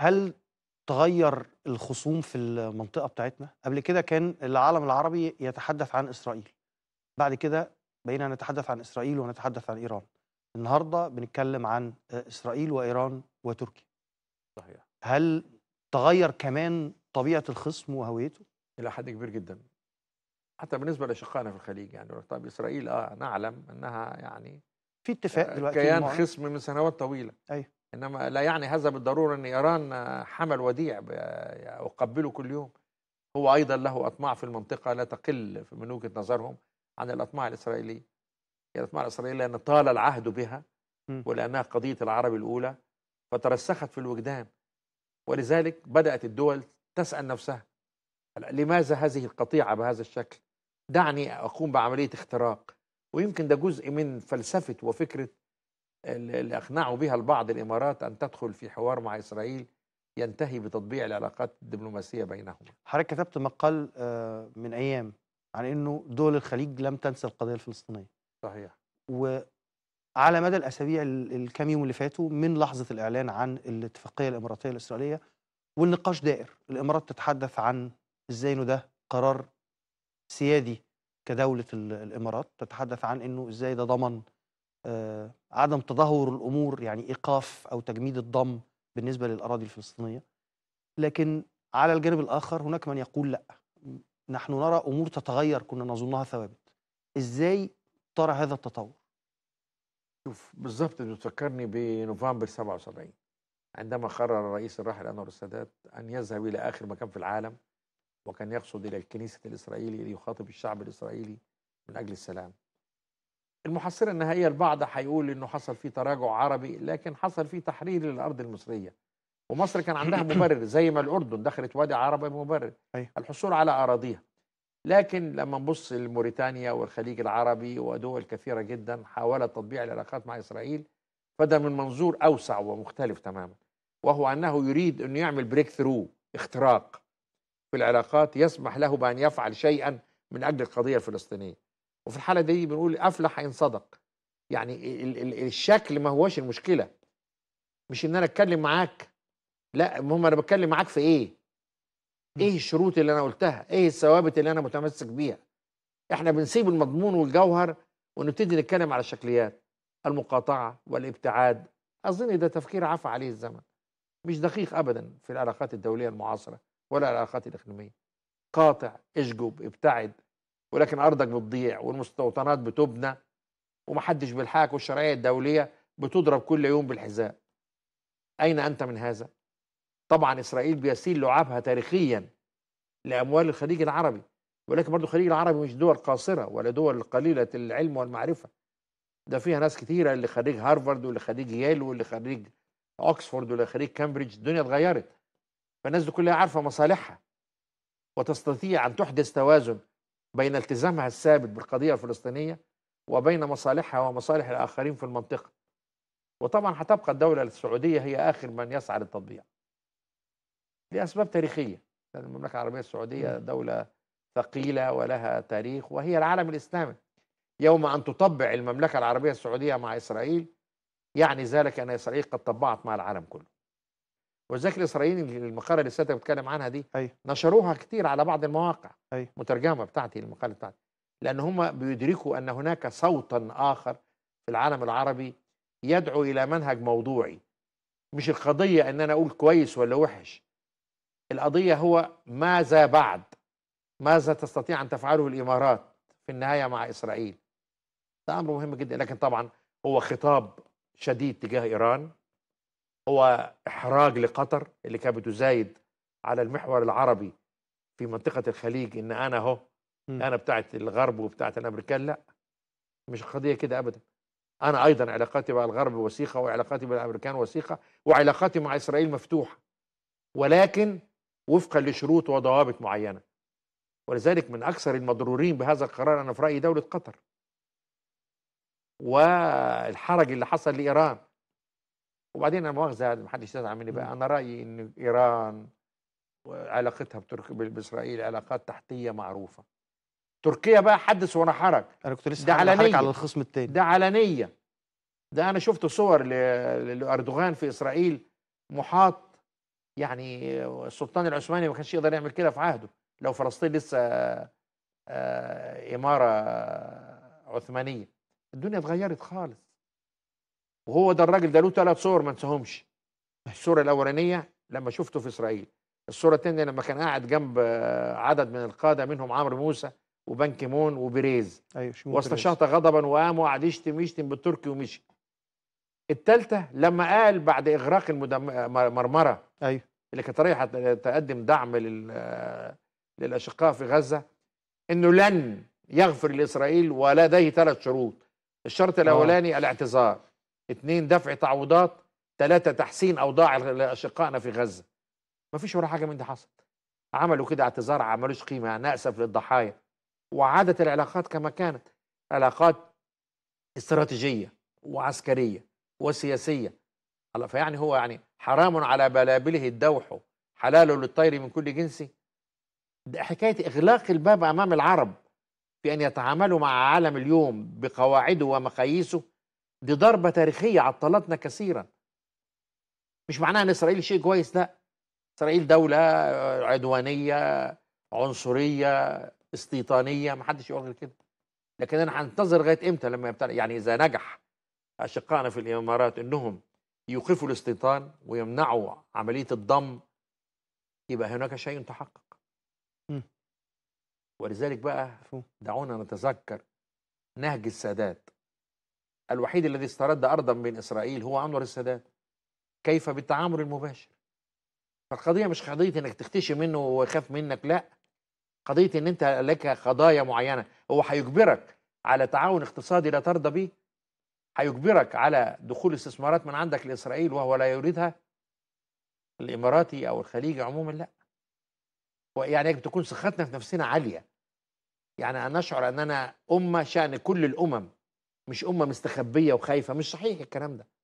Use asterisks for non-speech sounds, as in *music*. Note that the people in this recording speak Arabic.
هل تغير الخصوم في المنطقة بتاعتنا؟ قبل كده كان العالم العربي يتحدث عن إسرائيل بعد كده بقينا نتحدث عن إسرائيل ونتحدث عن إيران النهاردة بنتكلم عن إسرائيل وإيران وتركيا صحيح هل تغير كمان طبيعة الخصم وهويته؟ إلى حد كبير جدا حتى بالنسبة لأشقائنا في الخليج يعني طب إسرائيل آه نعلم أنها يعني في اتفاق آه، دلوقتي كيان خصم من سنوات طويلة أيوه انما لا يعني هذا بالضروره ان ايران حمل وديع اقبله كل يوم هو ايضا له اطماع في المنطقه لا تقل من وجهه نظرهم عن الاطماع الاسرائيليه الاطماع الاسرائيليه لان طال العهد بها ولانها قضيه العرب الاولى فترسخت في الوجدان ولذلك بدات الدول تسال نفسها لماذا هذه القطيعه بهذا الشكل؟ دعني اقوم بعمليه اختراق ويمكن ده جزء من فلسفه وفكره اللي أقنعوا بها البعض الإمارات أن تدخل في حوار مع إسرائيل ينتهي بتطبيع العلاقات الدبلوماسية بينهما حضرتك كتبت مقال آه، من أيام عن أنه دول الخليج لم تنسى القضية الفلسطينية صحيح وعلى مدى الأسابيع الكام يوم اللي فاتوا من لحظة الإعلان عن الاتفاقية الإماراتية الإسرائيلية والنقاش دائر الإمارات تتحدث عن إزاي أنه ده قرار سيادي كدولة الإمارات تتحدث عن أنه إزاي ده ضمن آه، عدم تدهور الامور يعني ايقاف او تجميد الضم بالنسبه للاراضي الفلسطينيه لكن على الجانب الاخر هناك من يقول لا نحن نرى امور تتغير كنا نظنها ثوابت ازاي ترى هذا التطور شوف بالظبط بتفكرني بنوفمبر 77 عندما قرر الرئيس الراحل انور السادات ان يذهب الى اخر مكان في العالم وكان يقصد الى الكنيسه الاسرائيلي ليخاطب الشعب الاسرائيلي من اجل السلام المحصلة النهائية البعض هيقول انه حصل فيه تراجع عربي لكن حصل فيه تحرير للارض المصرية ومصر كان عندها *clears throat* مبرر زي ما الاردن دخلت وادي عربي مبرر أيوة. الحصول على اراضيها لكن لما نبص لموريتانيا والخليج العربي ودول كثيرة جدا حاولت تطبيع العلاقات مع اسرائيل فده من منظور اوسع ومختلف تماما وهو انه يريد انه يعمل بريك ثرو اختراق في العلاقات يسمح له بان يفعل شيئا من اجل القضيه الفلسطينيه وفي الحاله دي بنقول افلح ان صدق يعني ال ال الشكل ما هوش المشكله مش ان انا اتكلم معاك لا المهم انا بتكلم معاك في ايه ايه الشروط اللي انا قلتها ايه الثوابت اللي انا متمسك بيها احنا بنسيب المضمون والجوهر ونبتدي نتكلم على الشكليات المقاطعه والابتعاد اظن ده تفكير عفى عليه الزمن مش دقيق ابدا في العلاقات الدوليه المعاصره ولا العلاقات الاقليميه قاطع اشجب ابتعد ولكن ارضك بتضيع والمستوطنات بتبنى ومحدش بيلحقك والشرعيه الدوليه بتضرب كل يوم بالحذاء اين انت من هذا طبعا اسرائيل بيسيل لعابها تاريخيا لاموال الخليج العربي ولكن برضه الخليج العربي مش دول قاصره ولا دول قليله العلم والمعرفه ده فيها ناس كثيره اللي خريج هارفارد واللي خريج ييل واللي خريج اوكسفورد واللي خريج كامبريدج الدنيا اتغيرت فالناس دي كلها عارفه مصالحها وتستطيع ان تحدث توازن بين التزامها الثابت بالقضية الفلسطينية وبين مصالحها ومصالح الآخرين في المنطقة وطبعا هتبقى الدولة السعودية هي آخر من يسعى للتطبيع لأسباب تاريخية المملكة العربية السعودية دولة ثقيلة ولها تاريخ وهي العالم الإسلامي يوم أن تطبع المملكة العربية السعودية مع إسرائيل يعني ذلك أن إسرائيل قد طبعت مع العالم كله وذاك الاسرائيلي المقاله اللي سيادتك بتتكلم عنها دي أي. أيوة. نشروها كتير على بعض المواقع أي. أيوة. مترجمه بتاعتي المقاله بتاعتي لان هم بيدركوا ان هناك صوتا اخر في العالم العربي يدعو الى منهج موضوعي مش القضيه ان انا اقول كويس ولا وحش القضيه هو ماذا بعد ماذا تستطيع ان تفعله الامارات في النهايه مع اسرائيل ده امر مهم جدا لكن طبعا هو خطاب شديد تجاه ايران هو إحراج لقطر اللي كانت بتزايد على المحور العربي في منطقة الخليج إن أنا أهو أنا بتاعت الغرب وبتاعت الأمريكان لا مش قضية كده أبدا أنا أيضا علاقاتي مع الغرب وثيقة وعلاقاتي مع الأمريكان وثيقة وعلاقاتي مع إسرائيل مفتوحة ولكن وفقا لشروط وضوابط معينة ولذلك من أكثر المضرورين بهذا القرار أنا في رأيي دولة قطر والحرج اللي حصل لإيران وبعدين انا مؤاخذه ما حدش يزعل مني بقى انا رايي ان ايران وعلاقتها بتركيا باسرائيل علاقات تحتيه معروفه تركيا بقى حدث وانا حرج انا كنت لسه ده علنيه على الخصم التاني ده علنيه ده انا شفت صور لاردوغان في اسرائيل محاط يعني السلطان العثماني ما كانش يقدر يعمل كده في عهده لو فلسطين لسه آه، اماره عثمانيه الدنيا اتغيرت خالص وهو ده الراجل ده له ثلاث صور ما انساهمش الصوره الاولانيه لما شفته في اسرائيل الصوره الثانيه لما كان قاعد جنب آه، عدد من القاده منهم عمرو موسى وبان كيمون وبريز ايوه واستشهد غضبا وقام وقعد يشتم يشتم بالتركي ومشي الثالثه لما قال بعد اغراق المرمره آه، مرمره ايوه اللي كانت رايحه تقدم دعم لل آه، للاشقاء في غزه انه لن يغفر لاسرائيل ولديه ثلاث شروط الشرط الاولاني الاعتذار اثنين دفع تعويضات ثلاثة تحسين أوضاع أشقائنا في غزة ما فيش ولا حاجة من دي حصلت عملوا كده اعتذار عملوش قيمة أنا أسف للضحايا وعادت العلاقات كما كانت علاقات استراتيجية وعسكرية وسياسية الله فيعني هو يعني حرام على بلابله الدوح حلال للطير من كل جنسي ده حكاية إغلاق الباب أمام العرب في أن يتعاملوا مع عالم اليوم بقواعده ومقاييسه دي ضربة تاريخية عطلتنا كثيرا مش معناها ان اسرائيل شيء كويس لا اسرائيل دولة عدوانية عنصرية استيطانية ما حدش يقول غير كده لكن انا هنتظر لغاية امتى لما يبتلع يعني اذا نجح اشقائنا في الامارات انهم يوقفوا الاستيطان ويمنعوا عملية الضم يبقى هناك شيء تحقق ولذلك بقى دعونا نتذكر نهج السادات الوحيد الذي استرد أرضا من إسرائيل هو أنور السادات كيف بالتعامل المباشر فالقضية مش قضية أنك تختشي منه ويخاف منك لا قضية أن أنت لك قضايا معينة هو هيجبرك على تعاون اقتصادي لا ترضى به هيجبرك على دخول استثمارات من عندك لإسرائيل وهو لا يريدها الإماراتي أو الخليجي عموما لا يعني تكون سخطنا في نفسنا عالية يعني أن نشعر أننا أمة شأن كل الأمم مش امه مستخبيه وخايفه مش صحيح الكلام ده